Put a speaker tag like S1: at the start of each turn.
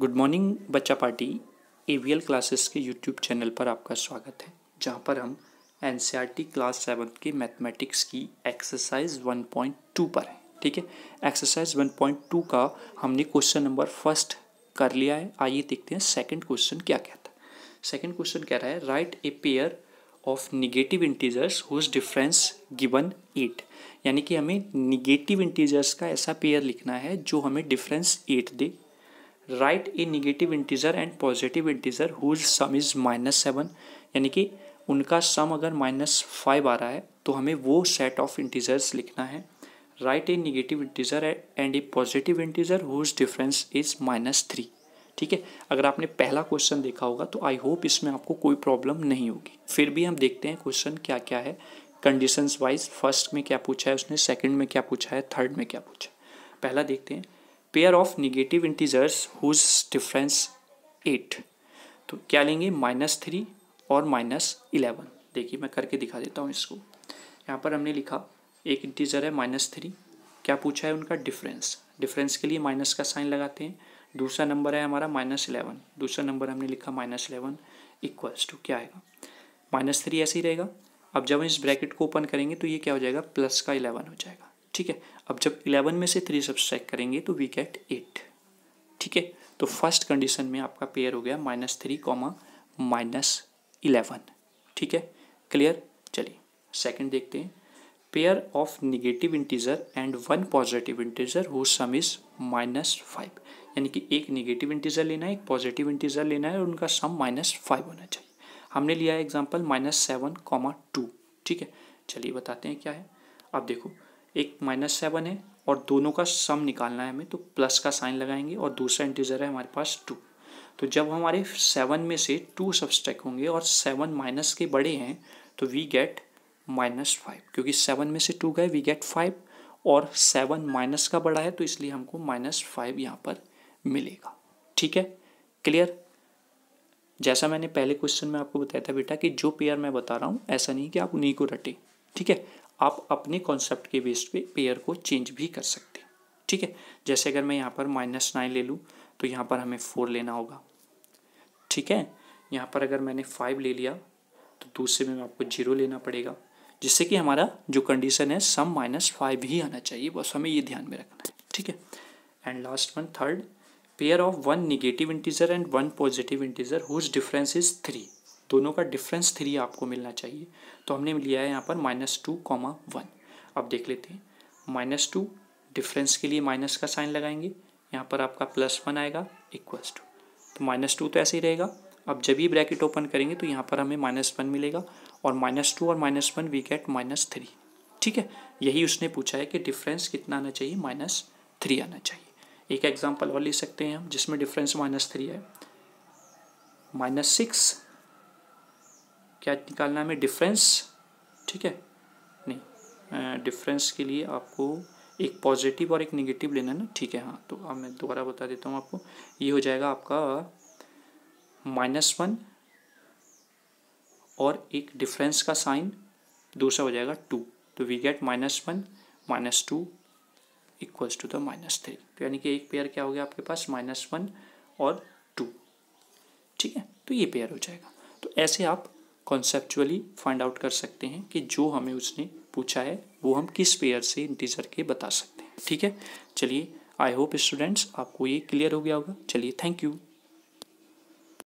S1: good morning बच्चा party A V L classes के YouTube channel पर आपका स्वागत है जहाँ पर हम N C R T class seven के मैथमेटिक्स की एक्सरसाइज वन पॉइंट टू पर है ठीक है एक्सरसाइज वन पॉइंट टू का हमने क्वेश्चन नंबर फर्स्ट कर लिया है आइए देखते हैं सेकेंड क्वेश्चन क्या कहता है सेकेंड क्वेश्चन कह रहा है write a pair of negative integers whose difference given eight यानी कि हमें निगेटिव इंटीजर्स का ऐसा पेयर लिखना है जो हमें डिफरेंस एट दे write a negative integer and positive integer whose sum is minus seven यानी कि उनका सम अगर माइनस फाइव आ रहा है तो हमें वो सेट ऑफ इंटीजर्स लिखना है write a negative integer and a positive integer whose difference is minus three ठीक है अगर आपने पहला क्वेश्चन देखा होगा तो आई होप इसमें आपको कोई प्रॉब्लम नहीं होगी फिर भी हम देखते हैं क्वेश्चन क्या क्या है कंडीशंस वाइज फर्स्ट में क्या पूछा है उसने सेकंड में क्या पूछा है थर्ड में क्या पूछा है पहला देखते हैं pair of negative integers whose difference eight तो क्या लेंगे माइनस थ्री और माइनस इलेवन देखिए मैं करके दिखा देता हूँ इसको यहाँ पर हमने लिखा एक इंटीजर है माइनस थ्री क्या पूछा है उनका डिफरेंस डिफरेंस के लिए माइनस का साइन लगाते हैं दूसरा नंबर है हमारा माइनस इलेवन दूसरा नंबर हमने लिखा माइनस इलेवन इक्वल्स टू क्या आएगा माइनस थ्री ऐसे ही रहेगा अब जब हम इस ब्रैकेट को ओपन करेंगे तो ये क्या हो जाएगा प्लस का इलेवन हो जाएगा ठीक है अब जब इलेवन में से थ्री सब्सट्रैक्ट करेंगे तो वी गेट एट ठीक है तो फर्स्ट कंडीशन में आपका पेयर हो गया minus three comma minus eleven ठीक है क्लियर चलिए सेकंड देखते हैं pair of negative integer and one positive integer who sum is minus five यानी कि एक नेगेटिव इंटीजर लेना है एक पॉजिटिव इंटीजर लेना है और उनका सम माइनस फाइव होना चाहिए हमने लिया है example minus seven comma two ठीक है चलिए बताते हैं क्या है अब देखो एक माइनस सेवन है और दोनों का सम निकालना है हमें तो प्लस का साइन लगाएंगे और दूसरा इंटीजर है हमारे पास टू तो जब हमारे सेवन में से टू सब्सट्रैक्ट होंगे और सेवन माइनस के बड़े हैं तो वी गेट माइनस फाइव क्योंकि सेवन में से टू गए वी गेट फाइव और सेवन माइनस का बड़ा है तो इसलिए हमको माइनस फाइव यहाँ पर मिलेगा ठीक है क्लियर जैसा मैंने पहले क्वेश्चन में आपको बताया था बेटा कि जो पेयर मैं बता रहा हूँ ऐसा नहीं कि आप उन्हीं को रटें ठीक है आप अपने कॉन्सेप्ट के बेस पे पेयर को चेंज भी कर सकते हैं ठीक है जैसे अगर मैं यहाँ पर माइनस नाइन ले लूँ तो यहाँ पर हमें फोर लेना होगा ठीक है यहाँ पर अगर मैंने फाइव ले लिया तो दूसरे में आपको जीरो लेना पड़ेगा जिससे कि हमारा जो कंडीशन है सम माइनस फाइव ही आना चाहिए बस हमें ये ध्यान में रखना है ठीक है and last one third pair of one negative integer and one positive integer whose difference is three दोनों का डिफरेंस थ्री आपको मिलना चाहिए तो हमने लिया है यहाँ पर माइनस टू कॉमा वन अब देख लेते हैं माइनस टू डिफरेंस के लिए माइनस का साइन लगाएंगे यहाँ पर आपका प्लस वन आएगा इक्वल्स टू तो माइनस टू तो ऐसे ही रहेगा अब जब ही ब्रैकेट ओपन करेंगे तो यहाँ पर हमें माइनस वन मिलेगा और माइनस टू और minus one we get minus three ठीक है यही उसने पूछा है कि डिफरेंस कितना आना चाहिए माइनस थ्री आना चाहिए एक एग्जाम्पल और ले सकते हैं हम जिसमें डिफरेंस माइनस थ्री है माइनस सिक्स क्या निकालना है हमें डिफरेंस ठीक है नहीं डिफरेंस के लिए आपको एक पॉजिटिव और एक नेगेटिव लेना है ना ठीक है हाँ तो अब मैं दोबारा बता देता हूँ आपको ये हो जाएगा आपका माइनस वन और एक डिफरेंस का साइन दूसरा हो जाएगा टू तो we get minus one minus two equals to the minus three तो यानी कि एक पेयर क्या हो गया आपके पास माइनस वन और टू ठीक है तो ये पेयर हो जाएगा तो ऐसे आप कॉन्सेप्चुअली फाइंड आउट कर सकते हैं कि जो हमें उसने पूछा है वो हम किस पेयर से इंटीजर के बता सकते हैं ठीक है चलिए आई होप स्टूडेंट्स आपको ये क्लियर हो गया होगा चलिए थैंक यू